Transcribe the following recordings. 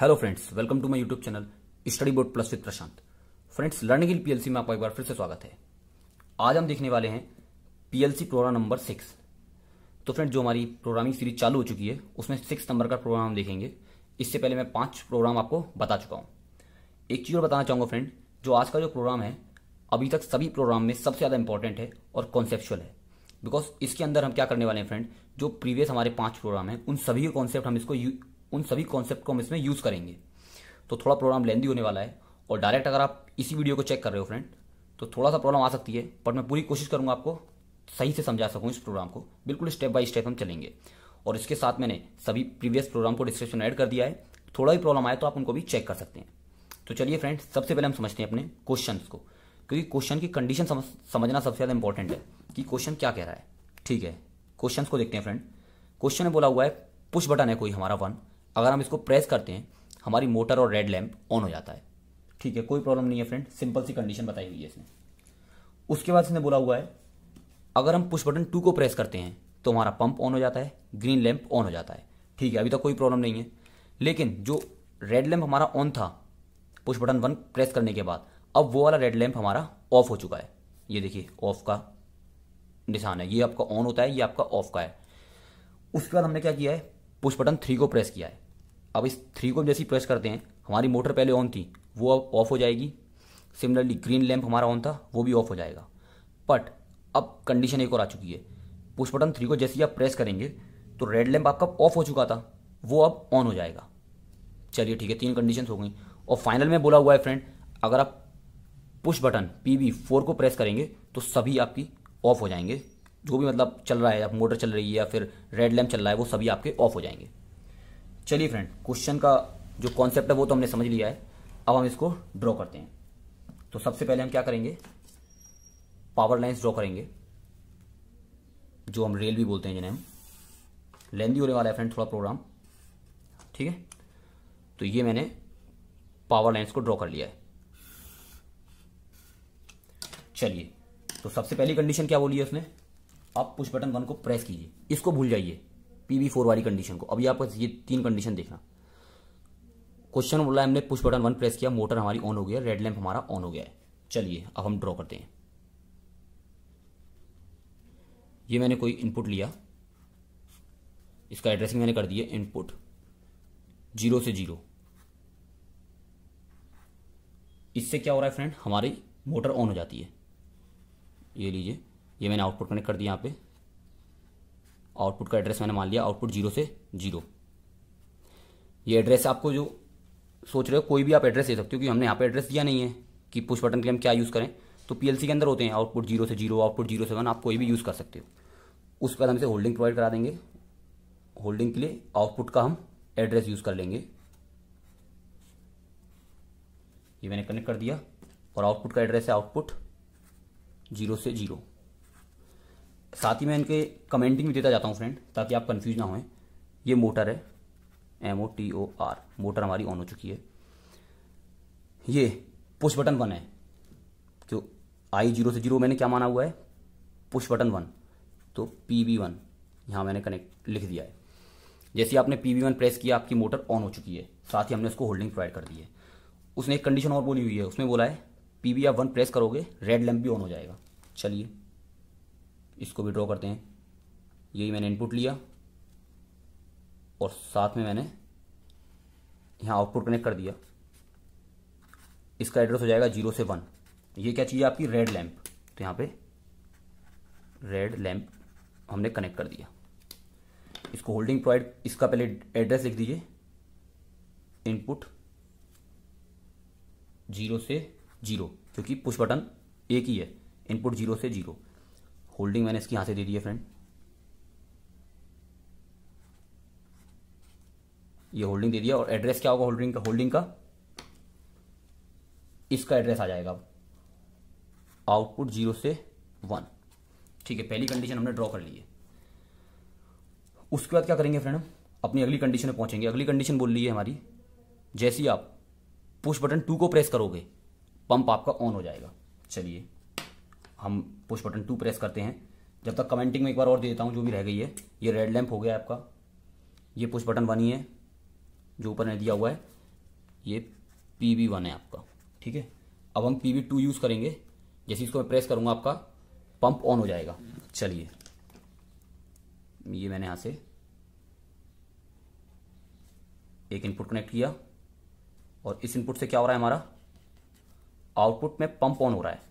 hello friends welcome to my YouTube channel study board plus with Prashant friends learning in PLC में आपका एक बार फिर से स्वागत है आज हम देखने वाले हैं पीएलसी प्रोग्राम नंबर सिक्स तो फ्रेंड जो हमारी प्रोग्रामिंग सीरीज चालू हो चुकी है उसमें सिक्स नंबर का प्रोग्राम हम देखेंगे इससे पहले मैं पांच प्रोग्राम आपको बता चुका हूँ एक चीज़ और बताना चाहूंगा फ्रेंड जो आज का जो प्रोग्राम है अभी तक सभी प्रोग्राम में सबसे ज़्यादा इंपॉर्टेंट है और कॉन्सेप्चुअल है बिकॉज इसके अंदर हम क्या करने वाले हैं फ्रेंड जो प्रीवियस हमारे पाँच प्रोग्राम हैं उन सभी कॉन्सेप्ट हम इसको उन सभी कॉन्सेप्ट को हम इसमें यूज़ करेंगे तो थोड़ा प्रोग्राम लेंदी होने वाला है और डायरेक्ट अगर आप इसी वीडियो को चेक कर रहे हो फ्रेंड तो थोड़ा सा प्रॉब्लम आ सकती है बट मैं पूरी कोशिश करूंगा आपको सही से समझा सकूँ इस प्रोग्राम को बिल्कुल स्टेप बाय स्टेप हम चलेंगे और इसके साथ मैंने सभी प्रीवियस प्रोग्राम को डिस्क्रिप्शन ऐड कर दिया है थोड़ा भी प्रॉब्लम आए तो आप उनको भी चेक कर सकते हैं तो चलिए फ्रेंड सबसे पहले हम समझते हैं अपने क्वेश्चन को क्योंकि क्वेश्चन की कंडीशन समझ, समझना सबसे ज़्यादा इंपॉर्टेंट है कि क्वेश्चन क्या कह रहा है ठीक है क्वेश्चन को देखते हैं फ्रेंड क्वेश्चन में बोला हुआ है पुश बटन है कोई हमारा वन अगर हम इसको प्रेस करते हैं हमारी मोटर और रेड लैंप ऑन हो जाता है ठीक है कोई प्रॉब्लम नहीं है फ्रेंड सिंपल सी कंडीशन बताई हुई है इसने उसके बाद इसने बोला हुआ है अगर हम पुश बटन टू को प्रेस करते हैं तो हमारा पंप ऑन हो जाता है ग्रीन लैंप ऑन हो जाता है ठीक है अभी तक तो कोई प्रॉब्लम नहीं है लेकिन जो रेड लैंप हमारा ऑन था पुश बटन वन प्रेस करने के बाद अब वो वाला रेड लैंप हमारा ऑफ हो चुका है ये देखिए ऑफ का निशान है ये आपका ऑन होता है ये आपका ऑफ का है उसके बाद हमने क्या किया है पुश बटन थ्री को प्रेस किया है अब इस थ्री को जैसे ही प्रेस करते हैं हमारी मोटर पहले ऑन थी वो अब ऑफ हो जाएगी सिमिलरली ग्रीन लैंप हमारा ऑन था वो भी ऑफ हो जाएगा बट अब कंडीशन एक और आ चुकी है पुश बटन थ्री को जैसे ही आप प्रेस करेंगे तो रेड लैंप आपका ऑफ हो चुका था वो अब ऑन हो जाएगा चलिए ठीक है तीन कंडीशन हो गई और फाइनल में बोला हुआ है फ्रेंड अगर आप push button P V four को प्रेस करेंगे तो सभी आपकी ऑफ हो जाएंगे जो भी मतलब चल रहा है आप मोटर चल रही है या फिर रेड लैम्प चल रहा है वो सभी आपके ऑफ हो जाएंगे चलिए फ्रेंड क्वेश्चन का जो कॉन्सेप्ट है वो तो हमने समझ लिया है अब हम इसको ड्रॉ करते हैं तो सबसे पहले हम क्या करेंगे पावर लाइन्स ड्रॉ करेंगे जो हम रेल भी बोलते हैं जिन्हें हम लेंदी होने वाला है फ्रेंड थोड़ा प्रोग्राम ठीक है तो ये मैंने पावर लाइन्स को ड्रॉ कर लिया है चलिए तो सबसे पहली कंडीशन क्या बोली है उसने आप पुश बटन वन को प्रेस कीजिए इसको भूल जाइए वी फोर वाली कंडीशन को अभी आपको ये तीन कंडीशन देखना क्वेश्चन बोला हमने पुश बटन वन प्रेस किया मोटर हमारी ऑन हो गया रेड लैंप हमारा ऑन हो गया है चलिए अब हम ड्रॉ करते हैं ये मैंने कोई इनपुट लिया इसका एड्रेसिंग मैंने कर दिया इनपुट जीरो से जीरो इससे क्या हो रहा है फ्रेंड हमारी मोटर ऑन हो जाती है ये लीजिए ये मैंने आउटपुट कनेक्ट कर दिया यहाँ पे आउटपुट का एड्रेस मैंने मान लिया आउटपुट जीरो से जीरो ये एड्रेस आपको जो सोच रहे हो कोई भी आप एड्रेस दे सकते हो क्योंकि हमने यहाँ पे एड्रेस दिया नहीं है कि पुश बटन के लिए हम क्या यूज़ करें तो पीएलसी के अंदर होते हैं आउटपुट जीरो से जीरो आउटपुट जीरो से वन आप कोई भी यूज़ कर सकते हो उस पर हम इसे होल्डिंग प्रोवाइड करा देंगे होल्डिंग के लिए आउटपुट का हम एड्रेस यूज़ कर लेंगे ये मैंने कनेक्ट कर दिया और आउटपुट का एड्रेस है आउटपुट जीरो से जीरो साथ ही मैं इनके कमेंटिंग भी देता जाता हूँ फ्रेंड ताकि आप कन्फ्यूज ना होए ये मोटर है M O T O R motor हमारी ऑन हो चुकी है ये पुश बटन वन है जो आई जीरो से जीरो मैंने क्या माना हुआ है पुश बटन वन तो पी बी वन यहाँ मैंने कनेक्ट लिख दिया है जैसे आपने पी बी वन प्रेस किया आपकी मोटर ऑन हो चुकी है साथ ही हमने उसको होल्डिंग प्रोवाइड कर दी है उसने एक कंडीशन और बोली हुई है उसमें बोला है पी बी आप वन प्रेस करोगे रेड लैम्प भी ऑन हो जाएगा चलिए इसको भी ड्रॉ करते हैं यही मैंने इनपुट लिया और साथ में मैंने यहाँ आउटपुट कनेक्ट कर दिया इसका एड्रेस हो जाएगा जीरो से वन ये क्या चाहिए आपकी रेड लैंप तो यहाँ पे रेड लैंप हमने कनेक्ट कर दिया इसको होल्डिंग प्रोवाइड इसका पहले एड्रेस लिख दीजिए इनपुट जीरो से जीरो क्योंकि पुश बटन एक ही है इनपुट जीरो से जीरो होल्डिंग मैंने इसकी यहां से दे दी है फ्रेंड ये होल्डिंग दे दिया और एड्रेस क्या होगा होल्डिंग का होल्डिंग का इसका एड्रेस आ जाएगा आउटपुट जीरो से वन ठीक है पहली कंडीशन हमने ड्रॉ कर ली है उसके बाद क्या करेंगे फ्रेंड हम अपनी अगली कंडीशन में पहुंचेंगे अगली कंडीशन बोल ली है हमारी जैसी आप पुश बटन टू को प्रेस करोगे पंप आपका ऑन हो जाएगा चलिए हम पुश बटन टू प्रेस करते हैं जब तक कमेंटिंग में एक बार और दे देता हूँ जो भी रह गई है ये रेड लैम्प हो गया आपका ये पुश बटन वन ही है जो ऊपर ने दिया हुआ है ये पी वी वन है आपका ठीक है अब हम पी वी टू यूज़ करेंगे जैसे इसको मैं प्रेस करूँगा आपका पंप ऑन हो जाएगा चलिए ये मैंने यहाँ से एक इनपुट कनेक्ट किया और इस इनपुट से क्या हो रहा है हमारा आउटपुट में पंप ऑन हो रहा है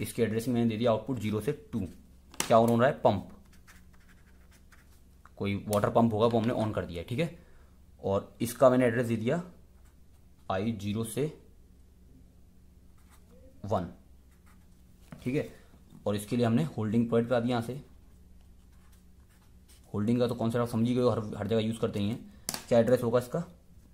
इसकी एड्रेसिंग मैंने दे दी आउटपुट जीरो से टू क्या ऑन हो रहा है पंप कोई वाटर पंप होगा वो हमने ऑन कर दिया ठीक है और इसका मैंने एड्रेस दे दिया आई जीरो से वन ठीक है और इसके लिए हमने होल्डिंग पॉइंट पे आ दिया यहाँ से होल्डिंग का तो कौन सा आप समझी गए हर हर जगह यूज़ करते ही हैं क्या एड्रेस होगा इसका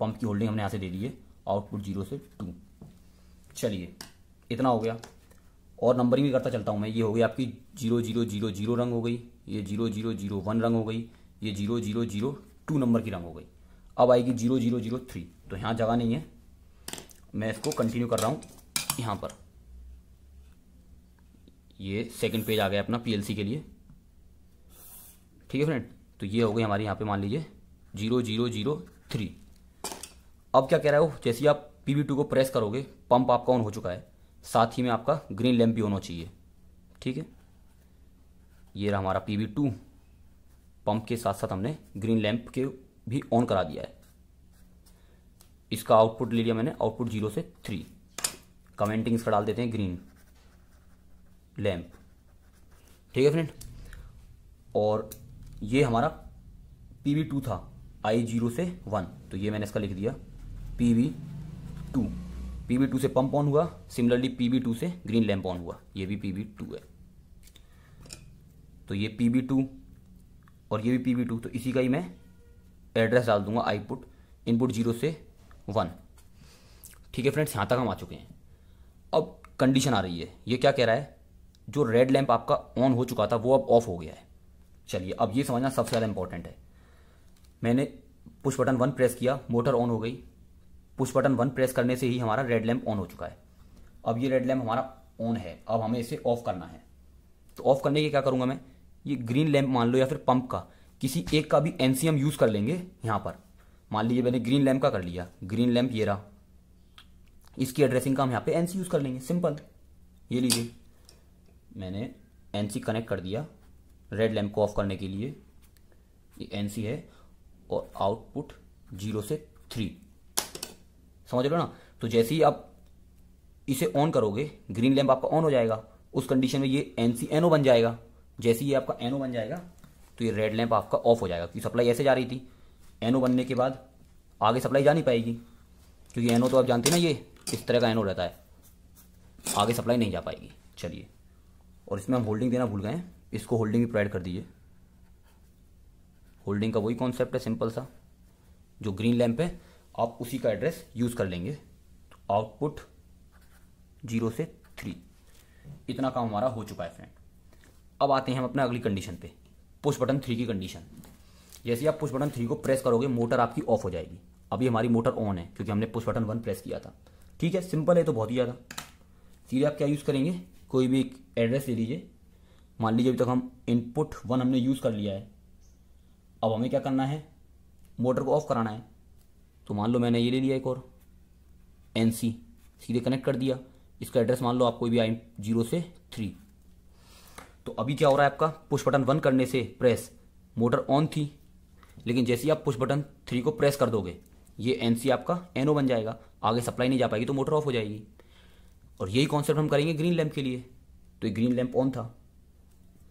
पंप की होल्डिंग हमने यहाँ से दे दी है आउटपुट जीरो से टू चलिए इतना हो गया और नंबरिंग भी करता चलता हूँ मैं ये हो गई आपकी जीरो जीरो जीरो जीरो रंग हो गई ये जीरो जीरो जीरो वन रंग हो गई ये zero zero zero two number की रंग हो गई अब आएगी जीरो जीरो जीरो थ्री तो यहाँ जगह नहीं है मैं इसको कंटिन्यू कर रहा हूँ यहाँ पर ये सेकेंड पेज आ गया अपना पी के लिए ठीक है फ्रेंड तो ये हो गई हमारी यहाँ पर मान लीजिए जीरो जीरो जीरो थ्री अब क्या कह रहा है वो जैसे आप पी टू को प्रेस करोगे पंप आपका ऑन हो चुका है साथ ही में आपका ग्रीन लैम्प भी होना चाहिए ठीक है ये रहा हमारा पी टू पंप के साथ साथ हमने ग्रीन लैम्प के भी ऑन करा दिया है इसका आउटपुट ले लिया मैंने आउटपुट जीरो से थ्री कमेंटिंग इसका डाल देते हैं ग्रीन लैम्प ठीक है फ्रेंड और ये हमारा पी वी टू था आई जीरो से वन तो ये मैंने इसका लिख दिया P V two P B two से पंप ऑन हुआ सिमिलरली पी बी टू से ग्रीन लैंप ऑन हुआ ये भी पी बी टू है तो ये पी बी टू और ये भी पी बी टू तो इसी का ही मैं एड्रेस डाल दूंगा आईपुट इनपुट जीरो से वन ठीक है फ्रेंड्स यहाँ तक हम आ चुके हैं अब कंडीशन आ रही है ये क्या कह रहा है जो रेड लैंप आपका ऑन हो चुका था वो अब ऑफ हो गया है चलिए अब ये समझना सबसे ज़्यादा इंपॉर्टेंट है मैंने पुश बटन वन प्रेस किया मोटर ऑन हो गई पुश बटन वन प्रेस करने से ही हमारा रेड लैम्प ऑन हो चुका है अब ये रेड लैम्प हमारा ऑन है अब हमें इसे ऑफ करना है तो ऑफ करने के क्या करूंगा मैं ये ग्रीन लैम्प मान लो या फिर पंप का किसी एक का भी एनसीएम यूज़ कर लेंगे यहाँ पर मान लीजिए मैंने ग्रीन लैम्प का कर लिया ग्रीन लैम्प ये रहा इसकी एड्रेसिंग का हम यहाँ पे एनसी यूज़ कर लेंगे सिंपल ये लीजिए मैंने एनसी कनेक्ट कर दिया रेड लैम्प को ऑफ करने के लिए ये एनसी है और आउटपुट जीरो से थ्री समझ लो ना तो जैसे ही आप इसे ऑन करोगे ग्रीन लैंप आपका ऑन हो जाएगा उस कंडीशन में ये एन सी एन ओ बन जाएगा जैसे ही आपका एन ओ बन जाएगा तो ये रेड लैंप आपका ऑफ हो जाएगा क्योंकि सप्लाई ऐसे जा रही थी एन ओ बनने के बाद आगे सप्लाई जा नहीं पाएगी क्योंकि एन ओ तो आप जानते हैं ना ये इस तरह का एन ओ रहता है आगे सप्लाई नहीं जा पाएगी चलिए और इसमें हम होल्डिंग देना भूल गए हैं इसको होल्डिंग भी प्रोवाइड कर दीजिए होल्डिंग का वही कॉन्सेप्ट है सिंपल सा जो ग्रीन लैंप है आप उसी का एड्रेस यूज़ कर लेंगे तो आउटपुट जीरो से थ्री इतना काम हमारा हो चुका है फ्रेंड अब आते हैं हम अपने अगली कंडीशन पे पुश बटन थ्री की कंडीशन जैसे आप पुश बटन थ्री को प्रेस करोगे मोटर आपकी ऑफ हो जाएगी अभी हमारी मोटर ऑन है क्योंकि हमने पुश बटन वन प्रेस किया था ठीक है सिंपल है तो बहुत ही ज़्यादा सीधे आप क्या यूज़ करेंगे कोई भी एक एड्रेस ले लीजिए मान लीजिए अभी तक हम इनपुट वन हमने यूज़ कर लिया है अब हमें क्या करना है मोटर को ऑफ कराना है तो मान लो मैंने ये ले लिया एक और एन सी सीधे कनेक्ट कर दिया इसका एड्रेस मान लो आप कोई भी आई जीरो से थ्री तो अभी क्या हो रहा है आपका पुश बटन वन करने से प्रेस मोटर ऑन थी लेकिन जैसे ही आप पुश बटन थ्री को प्रेस कर दोगे ये एन सी आपका एन ओ बन जाएगा आगे सप्लाई नहीं जा पाएगी तो मोटर ऑफ हो जाएगी और यही कॉन्सेप्ट हम करेंगे ग्रीन लैम्प के लिए तो ये ग्रीन लैम्प ऑन था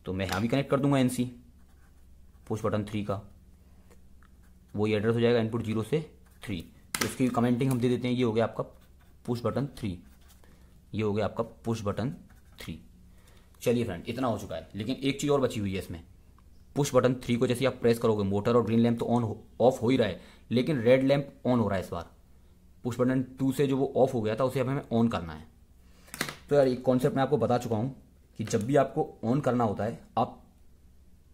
तो मैं यहाँ भी कनेक्ट कर दूंगा N C push button three का वही एड्रेस हो जाएगा इनपुट जीरो से थ्री तो इसकी कमेंटिंग हम दे देते हैं ये हो गया आपका पुश बटन थ्री ये हो गया आपका पुश बटन थ्री चलिए फ्रेंड इतना हो चुका है लेकिन एक चीज़ और बची हुई है इसमें पुश बटन थ्री को जैसे आप प्रेस करोगे मोटर और ग्रीन लैम्प तो ऑन ऑफ हो ही रहा है लेकिन रेड लैम्प ऑन हो रहा है इस बार पुश बटन टू से जो वो ऑफ हो गया था उसे अब हमें ऑन करना है तो यार एक कॉन्सेप्ट मैं आपको बता चुका हूँ कि जब भी आपको ऑन करना होता है आप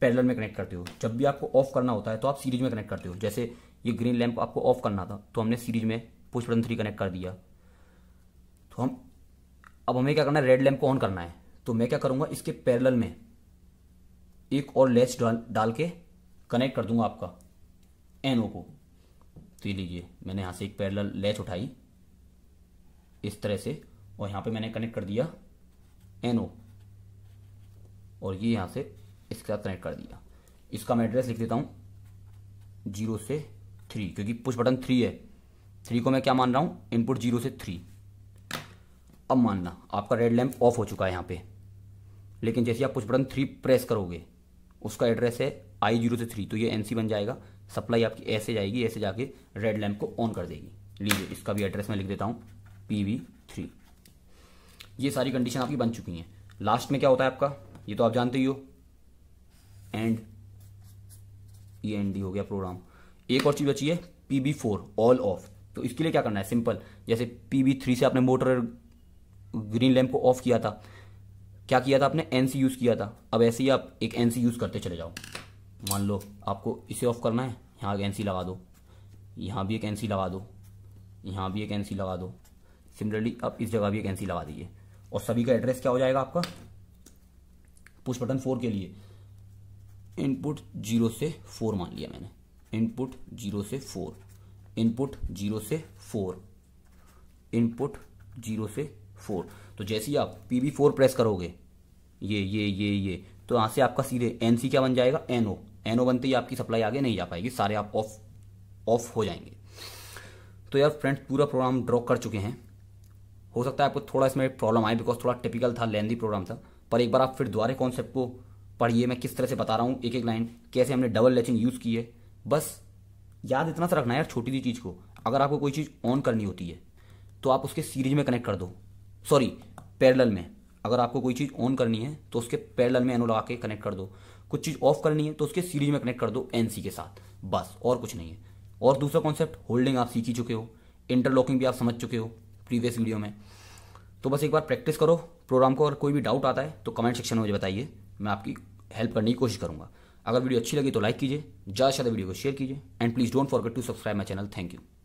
पैरेलल में कनेक्ट करते हो जब भी आपको ऑफ करना होता है तो आप सीरीज में कनेक्ट करते हो जैसे ये ग्रीन लैंप आपको ऑफ करना था तो हमने सीरीज में पुश बटन थ्री कनेक्ट कर दिया तो हम अब हमें क्या करना है रेड लैम्प को ऑन करना है तो मैं क्या करूँगा इसके पैरेलल में एक और लैच डाल डाल के कनेक्ट कर दूंगा आपका एनओ को तो ये लीजिए मैंने यहाँ से एक पैरेलल लेच उठाई इस तरह से और यहाँ पे मैंने कनेक्ट कर दिया एनओ और ये यहाँ से इसके साथ कनेक्ट कर दिया इसका मैं एड्रेस लिख देता हूँ जीरो से थ्री क्योंकि पुश बटन थ्री है थ्री को मैं क्या मान रहा हूँ इनपुट जीरो से थ्री अब मानना आपका रेड लैम्प ऑफ हो चुका है यहाँ पे लेकिन जैसे आप पुश बटन थ्री प्रेस करोगे उसका एड्रेस है आई जीरो से थ्री तो ये एन बन जाएगा सप्लाई आपकी ऐसे जाएगी ऐसे जाके रेड लैम्प को ऑन कर देगी लीजिए इसका भी एड्रेस मैं लिख देता हूँ पी वी थ्री ये सारी कंडीशन आपकी बन चुकी हैं लास्ट में क्या होता है आपका ये तो आप जानते ही हो एंड ई एन डी हो गया प्रोग्राम एक और चीज़ बची है P B four all off तो इसके लिए क्या करना है सिंपल जैसे पी बी थ्री से आपने मोटर ग्रीन लैम्प को ऑफ किया था क्या किया था आपने एन सी यूज़ किया था अब ऐसे ही आप एक एन सी यूज़ करते चले जाओ मान लो आपको इसे ऑफ करना है यहाँ एक एन सी लगा दो यहाँ भी एक एन सी लगा दो यहाँ भी एक एन सी लगा दो सिमिलरली आप इस जगह भी एक एन सी लगा दीजिए और सभी का एड्रेस क्या हो जाएगा आपका पुश बटन फोर के लिए इनपुट जीरो से फोर मान लिया मैंने इनपुट जीरो से फोर इनपुट जीरो से फोर इनपुट जीरो से फोर तो जैसे ही आप पी बी फोर प्रेस करोगे ये ये ये ये तो यहाँ से आपका सीधे एन सी क्या बन जाएगा एन ओ एन ओ बनते ही आपकी सप्लाई आगे नहीं जा पाएगी सारे आप ऑफ ऑफ हो जाएंगे तो यार फ्रेंड्स पूरा प्रोग्राम ड्रॉ कर चुके हैं हो सकता है आपको थोड़ा इसमें प्रॉब्लम आए बिकॉज थोड़ा टिपिकल था लेंदी प्रोग्राम था पर एक बार आप फिर दोबारे कॉन्सेप्ट को पढ़िए मैं किस तरह से बता रहा हूँ एक एक लाइन कैसे हमने डबल लेचिंग यूज़ की है बस याद इतना सा रखना है यार छोटी सी चीज़ को अगर आपको कोई चीज़ ऑन करनी होती है तो आप उसके सीरीज में कनेक्ट कर दो सॉरी पैरेलल में अगर आपको कोई चीज़ ऑन करनी है तो उसके पैरेलल में एनो लगा के कनेक्ट कर दो कुछ चीज़ ऑफ करनी है तो उसके सीरीज में कनेक्ट कर दो एन के साथ बस और कुछ नहीं है और दूसरा कॉन्सेप्ट होल्डिंग आप सीख ही चुके हो इंटरलॉकिंग भी आप समझ चुके हो प्रीवियस वीडियो में तो बस एक बार प्रैक्टिस करो प्रोग्राम को अगर कोई भी डाउट आता है तो कमेंट सेक्शन में मुझे बताइए मैं आपकी हेल्प करने की कोशिश करूंगा अगर वीडियो अच्छी लगी तो लाइक कीजिए ज़्यादा से ज़्यादा वीडियो को शेयर कीजिए and please don't forget to subscribe my channel thank you